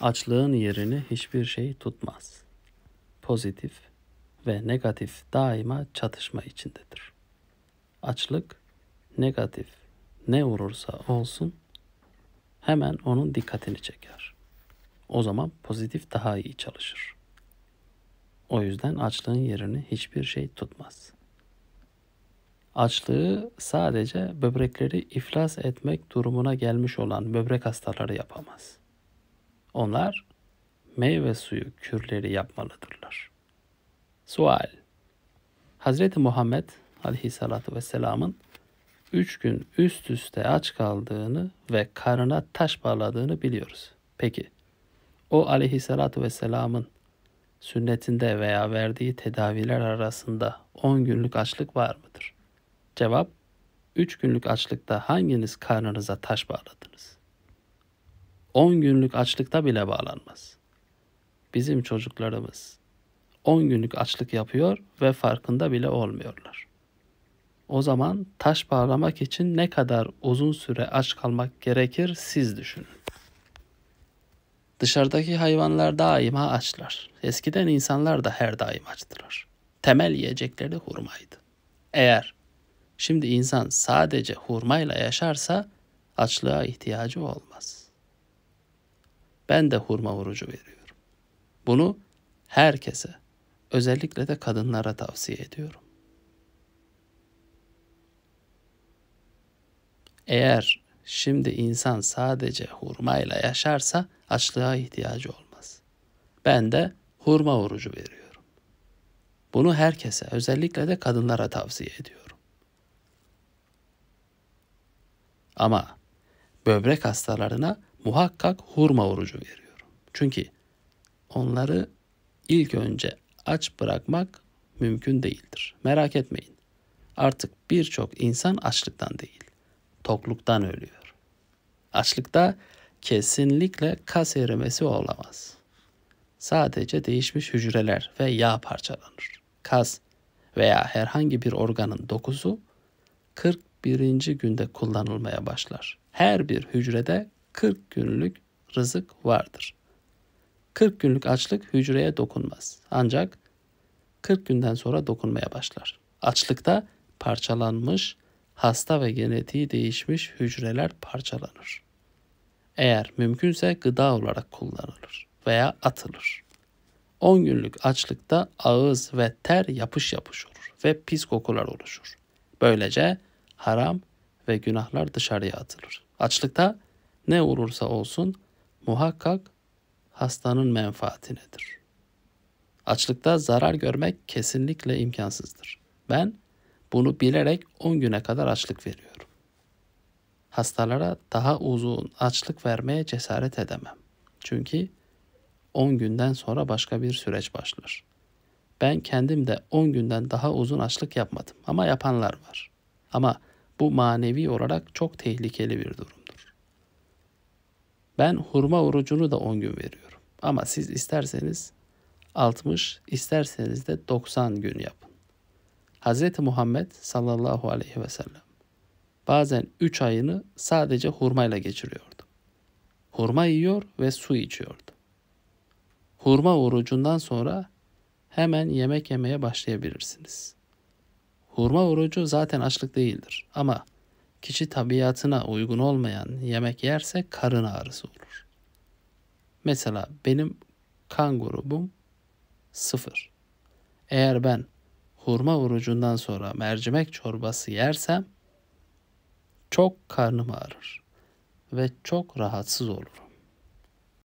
Açlığın yerini hiçbir şey tutmaz. Pozitif ve negatif daima çatışma içindedir. Açlık negatif ne vurursa olsun hemen onun dikkatini çeker. O zaman pozitif daha iyi çalışır. O yüzden açlığın yerini hiçbir şey tutmaz. Açlığı sadece böbrekleri iflas etmek durumuna gelmiş olan böbrek hastaları yapamaz. Onlar meyve suyu kürleri yapmalıdırlar. Sual Hazreti Muhammed aleyhissalatü vesselamın üç gün üst üste aç kaldığını ve karına taş bağladığını biliyoruz. Peki o aleyhissalatü vesselamın sünnetinde veya verdiği tedaviler arasında 10 günlük açlık var mıdır? Cevap 3 günlük açlıkta hanginiz karnınıza taş bağladınız? 10 günlük açlıkta bile bağlanmaz. Bizim çocuklarımız 10 günlük açlık yapıyor ve farkında bile olmuyorlar. O zaman taş bağlamak için ne kadar uzun süre aç kalmak gerekir siz düşünün. Dışarıdaki hayvanlar daima açlar. Eskiden insanlar da her daim açtılar. Temel yiyecekleri hurmaydı. Eğer şimdi insan sadece hurmayla yaşarsa açlığa ihtiyacı olmaz.'' ben de hurma orucu veriyorum. Bunu herkese, özellikle de kadınlara tavsiye ediyorum. Eğer şimdi insan sadece hurmayla yaşarsa açlığa ihtiyacı olmaz. Ben de hurma orucu veriyorum. Bunu herkese, özellikle de kadınlara tavsiye ediyorum. Ama böbrek hastalarına muhakkak hurma orucu veriyorum. Çünkü onları ilk önce aç bırakmak mümkün değildir. Merak etmeyin. Artık birçok insan açlıktan değil, tokluktan ölüyor. Açlıkta kesinlikle kas erimesi olamaz. Sadece değişmiş hücreler ve yağ parçalanır. Kas veya herhangi bir organın dokusu 41. günde kullanılmaya başlar. Her bir hücrede 40 günlük rızık vardır. 40 günlük açlık hücreye dokunmaz. Ancak 40 günden sonra dokunmaya başlar. Açlıkta parçalanmış, hasta ve genetiği değişmiş hücreler parçalanır. Eğer mümkünse gıda olarak kullanılır veya atılır. 10 günlük açlıkta ağız ve ter yapış yapış olur ve pis kokular oluşur. Böylece haram ve günahlar dışarıya atılır. Açlıkta ne olursa olsun muhakkak hastanın menfaatinedir. Açlıkta zarar görmek kesinlikle imkansızdır. Ben bunu bilerek 10 güne kadar açlık veriyorum. Hastalara daha uzun açlık vermeye cesaret edemem. Çünkü 10 günden sonra başka bir süreç başlar. Ben kendim de 10 günden daha uzun açlık yapmadım ama yapanlar var. Ama bu manevi olarak çok tehlikeli bir durum. Ben hurma orucunu da 10 gün veriyorum. Ama siz isterseniz 60, isterseniz de 90 gün yapın. Hz. Muhammed sallallahu aleyhi ve sellem bazen 3 ayını sadece hurmayla geçiriyordu. Hurma yiyor ve su içiyordu. Hurma orucundan sonra hemen yemek yemeye başlayabilirsiniz. Hurma orucu zaten açlık değildir ama Kişi tabiatına uygun olmayan yemek yerse karın ağrısı olur. Mesela benim kan grubum sıfır. Eğer ben hurma orucundan sonra mercimek çorbası yersem çok karnım ağrır ve çok rahatsız olurum.